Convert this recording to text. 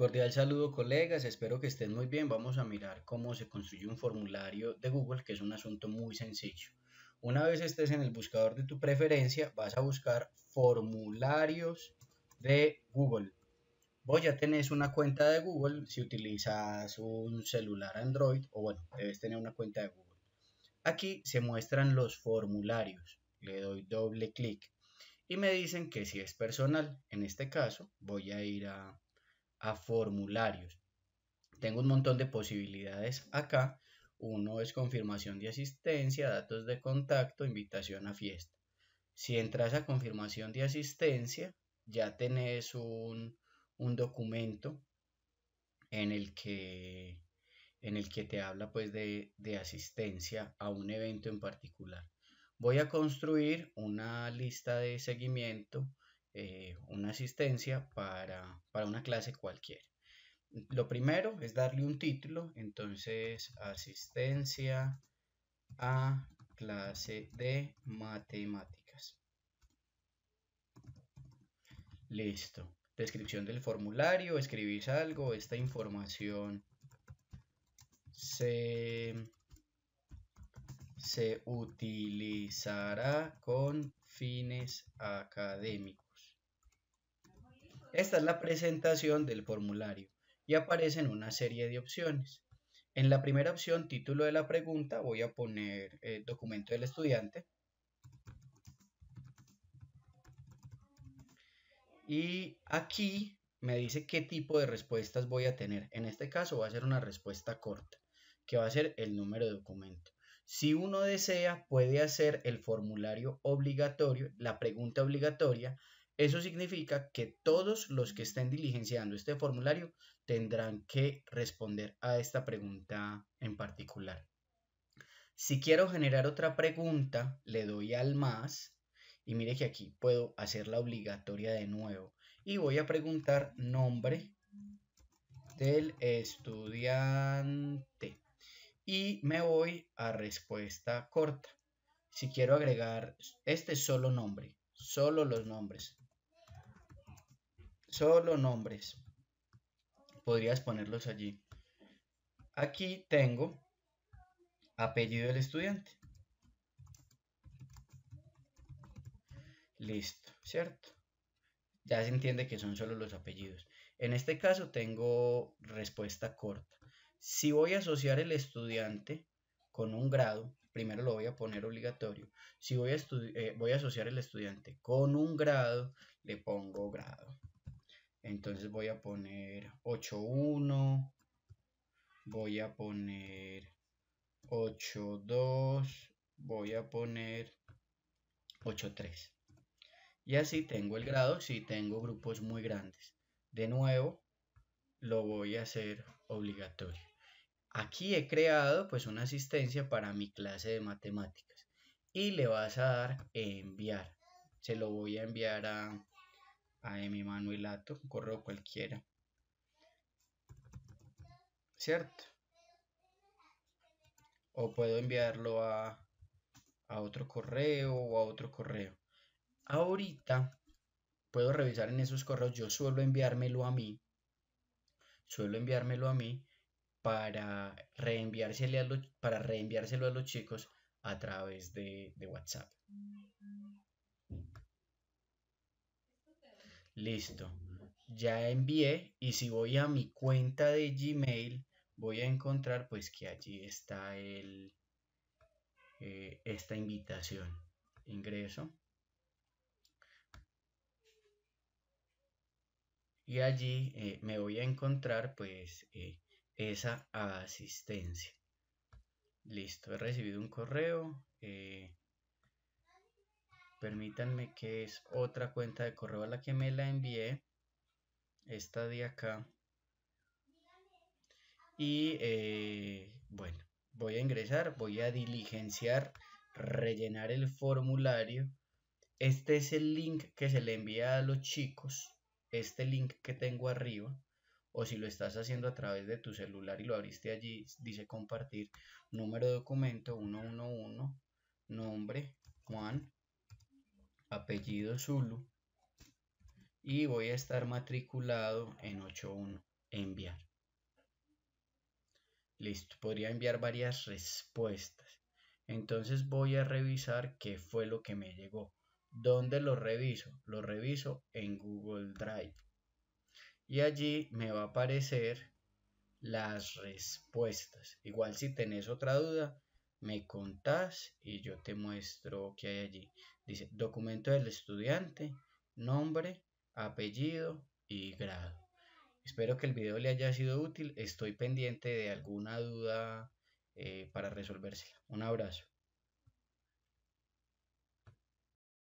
Cordial saludo colegas, espero que estén muy bien. Vamos a mirar cómo se construye un formulario de Google, que es un asunto muy sencillo. Una vez estés en el buscador de tu preferencia, vas a buscar formularios de Google. Vos ya tenés una cuenta de Google si utilizas un celular Android o bueno, debes tener una cuenta de Google. Aquí se muestran los formularios. Le doy doble clic y me dicen que si es personal, en este caso voy a ir a a formularios. Tengo un montón de posibilidades acá. Uno es confirmación de asistencia, datos de contacto, invitación a fiesta. Si entras a confirmación de asistencia, ya tenés un, documento en el que en el que te habla pues de, de, asistencia a un evento en particular. Voy a construir una lista de seguimiento eh, una asistencia para, una clase cualquiera. Lo primero es darle un título, entonces asistencia a clase de matemáticas. Listo. Descripción del formulario, escribís algo, esta información se utilizará con fines académicos. Esta es la presentación del formulario y aparecen una serie de opciones. En la primera opción, título de la pregunta, voy a poner eh, documento del estudiante. Y aquí me dice qué tipo de respuestas voy a tener. En este caso va a ser una respuesta corta, que va a ser el número de documento. Si uno desea, puede hacer el formulario obligatorio, la pregunta obligatoria, eso significa que todos los que estén diligenciando este formulario tendrán que responder a esta pregunta en particular. Si quiero generar otra pregunta, le doy al más y mire que aquí puedo hacerla obligatoria de nuevo y voy a preguntar nombre del estudiante y me voy a respuesta corta. Si quiero agregar este solo nombre, solo los nombres, Solo nombres. Podrías ponerlos allí. Aquí tengo apellido del estudiante. Listo, ¿cierto? Ya se entiende que son solo los apellidos. En este caso tengo respuesta corta. Si voy a asociar el estudiante con un grado, primero lo voy a poner obligatorio. Si voy a, eh, voy a asociar el estudiante con un grado, le pongo grado. Entonces voy a poner 8.1, voy a poner 8.2, voy a poner 8.3. Y así tengo el grado si tengo grupos muy grandes. De nuevo, lo voy a hacer obligatorio. Aquí he creado pues una asistencia para mi clase de matemáticas y le vas a dar enviar. Se lo voy a enviar a, a mi manuelato, un correo cualquiera. ¿Cierto? O puedo enviarlo a, a otro correo o a otro correo. Ahorita puedo revisar en esos correos. Yo suelo enviármelo a mí. Suelo enviármelo a mí para reenviárselo a los, para reenviárselo a los chicos a través de, de WhatsApp. Listo. Ya envié y si voy a mi cuenta de Gmail voy a encontrar pues que allí está eh, esta invitación. Ingreso. Y allí eh, me voy a encontrar pues eh, esa asistencia. Listo, he recibido un correo permítanme que es otra cuenta de correo a la que me la envié esta de acá y eh, bueno voy a ingresar voy a diligenciar rellenar el formulario este es el link que se le envía a los chicos este link que tengo arriba o si lo estás haciendo a través de tu celular y lo abriste allí, dice compartir número de documento 111, nombre Juan, apellido Zulu y voy a estar matriculado en 81 enviar listo podría enviar varias respuestas entonces voy a revisar qué fue lo que me llegó ¿Dónde lo reviso? Lo reviso en Google Drive. Y allí me va a aparecer las respuestas. Igual si tenés otra duda, me contás y yo te muestro qué hay allí. Dice, documento del estudiante, nombre, apellido y grado. Espero que el video le haya sido útil. Estoy pendiente de alguna duda eh, para resolvérsela. Un abrazo.